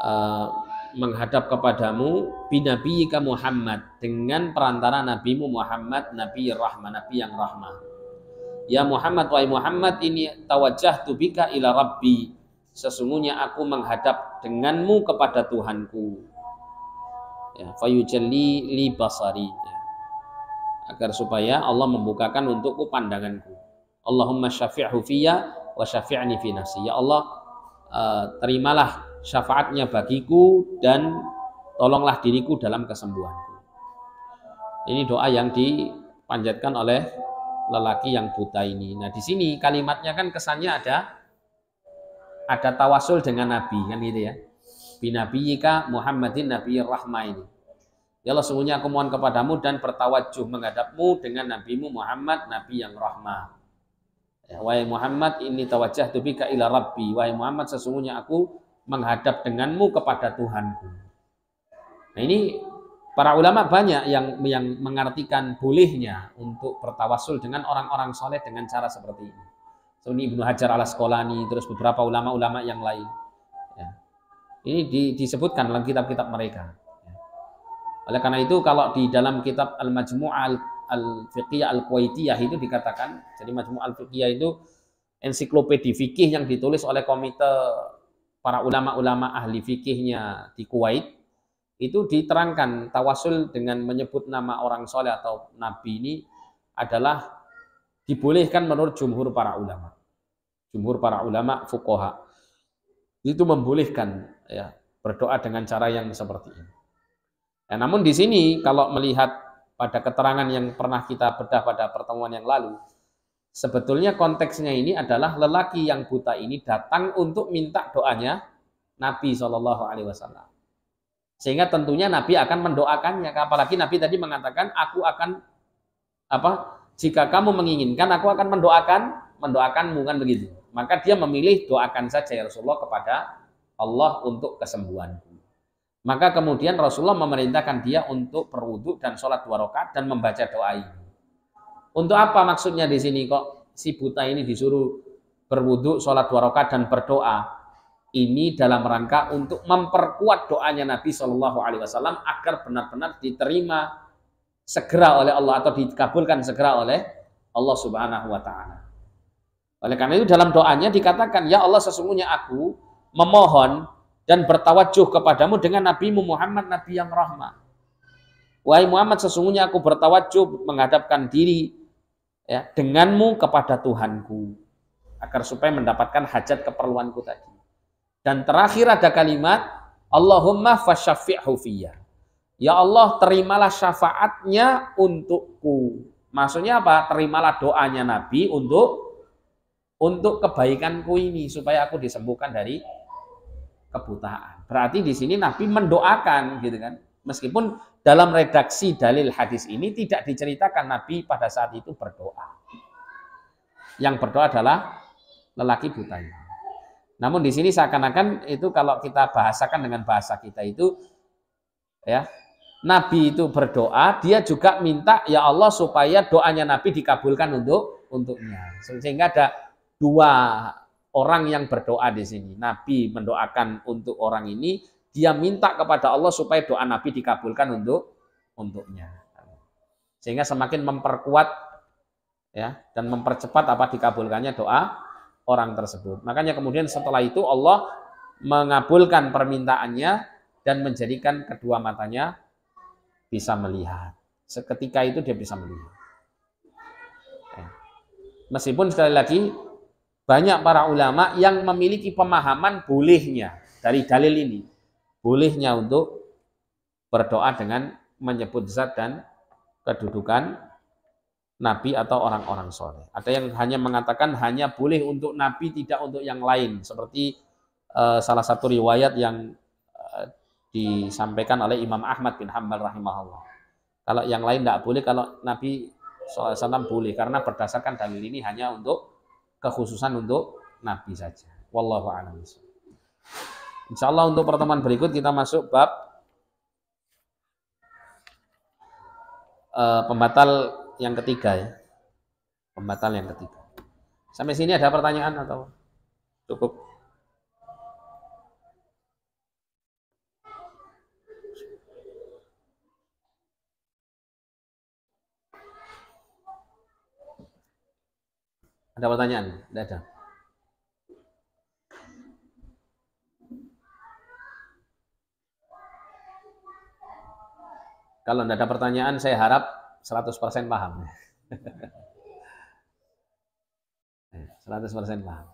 Eh, menghadap kepadamu binabi Muhammad dengan perantara nabimu Muhammad nabi rahmah nabi yang rahmah ya Muhammad wahai Muhammad ini tawajah tubika ila rabbi sesungguhnya aku menghadap denganmu kepada Tuhanku ya fayujalli li basari ya. agar supaya Allah membukakan untukku pandanganku Allahumma syafi'hu fiyya wa syafi'ni fi nafsi ya Allah uh, terimalah syafaatnya bagiku dan tolonglah diriku dalam kesembuhanku. Ini doa yang dipanjatkan oleh lelaki yang buta ini. Nah, di sini kalimatnya kan kesannya ada ada tawasul dengan Nabi kan gitu ya. Binabiyika Muhammadin Nabi Rahmah ini. Ya Allah, sungguhnya aku mohon kepadamu dan bertawajuh menghadapmu dengan nabimu Muhammad, nabi yang rahmah. Ya, Wahai Muhammad, ini tawajah bika ila Rabbi. Wahai Muhammad, sesungguhnya aku menghadap denganmu kepada Tuhanku. Nah ini para ulama banyak yang yang mengartikan bolehnya untuk bertawasul dengan orang-orang soleh dengan cara seperti ini. So, ini Ibnu Hajar al Asqalani, terus beberapa ulama-ulama yang lain. Ya. Ini di, disebutkan dalam kitab-kitab mereka. Ya. Oleh karena itu kalau di dalam kitab Al majmua al, al Fiqhiyah al Kuwaitiyah itu dikatakan, jadi majmua al Fiqhiyah itu ensiklopedi fikih yang ditulis oleh komite para ulama-ulama ahli fikihnya di Kuwait itu diterangkan tawasul dengan menyebut nama orang soleh atau nabi ini adalah dibolehkan menurut jumhur para ulama. Jumhur para ulama fukoha itu membolehkan ya berdoa dengan cara yang seperti ini. ya, namun di sini kalau melihat pada keterangan yang pernah kita bedah pada pertemuan yang lalu, Sebetulnya konteksnya ini adalah lelaki yang buta ini datang untuk minta doanya Nabi Shallallahu Alaihi Wasallam. Sehingga tentunya Nabi akan mendoakannya. Apalagi Nabi tadi mengatakan, aku akan apa? Jika kamu menginginkan, aku akan mendoakan, mendoakan kan begitu. Maka dia memilih doakan saja ya Rasulullah kepada Allah untuk kesembuhan. Maka kemudian Rasulullah memerintahkan dia untuk berwudhu dan sholat dua rakaat dan membaca doa ini. Untuk apa maksudnya di sini kok si buta ini disuruh berwudhu, sholat dua rakaat dan berdoa? Ini dalam rangka untuk memperkuat doanya Nabi Shallallahu Alaihi Wasallam agar benar-benar diterima segera oleh Allah atau dikabulkan segera oleh Allah Subhanahu Wa Taala. Oleh karena itu dalam doanya dikatakan ya Allah sesungguhnya aku memohon dan bertawajuh kepadamu dengan Nabi Muhammad Nabi yang rahmah. Wahai Muhammad, sesungguhnya aku bertawajuh menghadapkan diri ya denganmu kepada Tuhanku agar supaya mendapatkan hajat keperluanku tadi. Dan terakhir ada kalimat Allahumma fasyafi'hu fiyya. Ya Allah, terimalah syafaatnya untukku. Maksudnya apa? Terimalah doanya Nabi untuk untuk kebaikanku ini supaya aku disembuhkan dari kebutaan. Berarti di sini Nabi mendoakan gitu kan. Meskipun dalam redaksi dalil hadis ini tidak diceritakan Nabi pada saat itu berdoa. Yang berdoa adalah lelaki buta ini. Namun di sini seakan-akan itu kalau kita bahasakan dengan bahasa kita itu ya Nabi itu berdoa, dia juga minta ya Allah supaya doanya Nabi dikabulkan untuk untuknya. Sehingga ada dua orang yang berdoa di sini. Nabi mendoakan untuk orang ini, dia minta kepada Allah supaya doa Nabi dikabulkan untuk untuknya. Sehingga semakin memperkuat ya dan mempercepat apa dikabulkannya doa orang tersebut. Makanya kemudian setelah itu Allah mengabulkan permintaannya dan menjadikan kedua matanya bisa melihat. Seketika itu dia bisa melihat. Ya. Meskipun sekali lagi banyak para ulama yang memiliki pemahaman bolehnya dari dalil ini bolehnya untuk berdoa dengan menyebut zat dan kedudukan nabi atau orang-orang soleh. Ada yang hanya mengatakan hanya boleh untuk nabi, tidak untuk yang lain. Seperti uh, salah satu riwayat yang uh, disampaikan oleh Imam Ahmad bin Hambal rahimahullah. Kalau yang lain tidak boleh, kalau Nabi SAW boleh. Karena berdasarkan dalil ini hanya untuk kekhususan untuk Nabi saja. Wallahu a'lam. Insya Allah untuk pertemuan berikut kita masuk bab uh, pembatal yang ketiga ya. Pembatal yang ketiga. Sampai sini ada pertanyaan atau cukup? Ada pertanyaan? Tidak ada. Kalau tidak ada pertanyaan, saya harap 100% paham. 100% paham.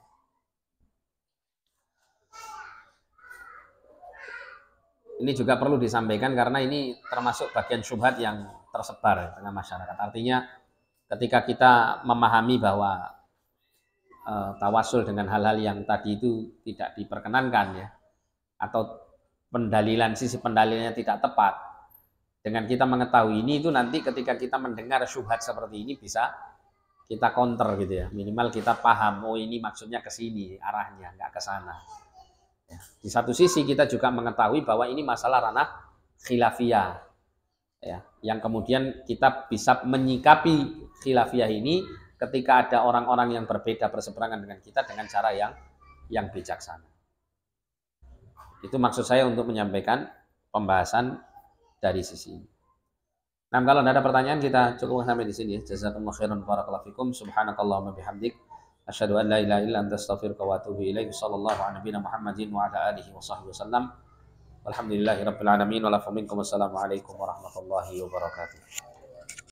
Ini juga perlu disampaikan karena ini termasuk bagian syubhat yang tersebar dengan masyarakat. Artinya ketika kita memahami bahwa e, tawasul dengan hal-hal yang tadi itu tidak diperkenankan ya atau pendalilan sisi pendalilannya tidak tepat, dengan kita mengetahui ini itu nanti ketika kita mendengar syubhat seperti ini bisa kita counter gitu ya. Minimal kita paham, oh ini maksudnya ke sini arahnya, nggak ke sana. Ya. Di satu sisi kita juga mengetahui bahwa ini masalah ranah khilafiyah. Ya. Yang kemudian kita bisa menyikapi khilafiyah ini ketika ada orang-orang yang berbeda berseberangan dengan kita dengan cara yang yang bijaksana. Itu maksud saya untuk menyampaikan pembahasan dari sisi ini. Nah, kalau tidak ada pertanyaan kita cukup sampai di sini ya. Jazakumullah khairan barakallahu fikum. Subhanakallahumma bihamdik. Asyhadu an la ilaha illa anta astaghfiruka wa atubu ilaik. Shallallahu ala nabiyyina Muhammadin wa ala alihi wa sahbihi wasallam. Walhamdulillahirabbil alamin wa lafa minkum assalamu alaikum warahmatullahi wabarakatuh.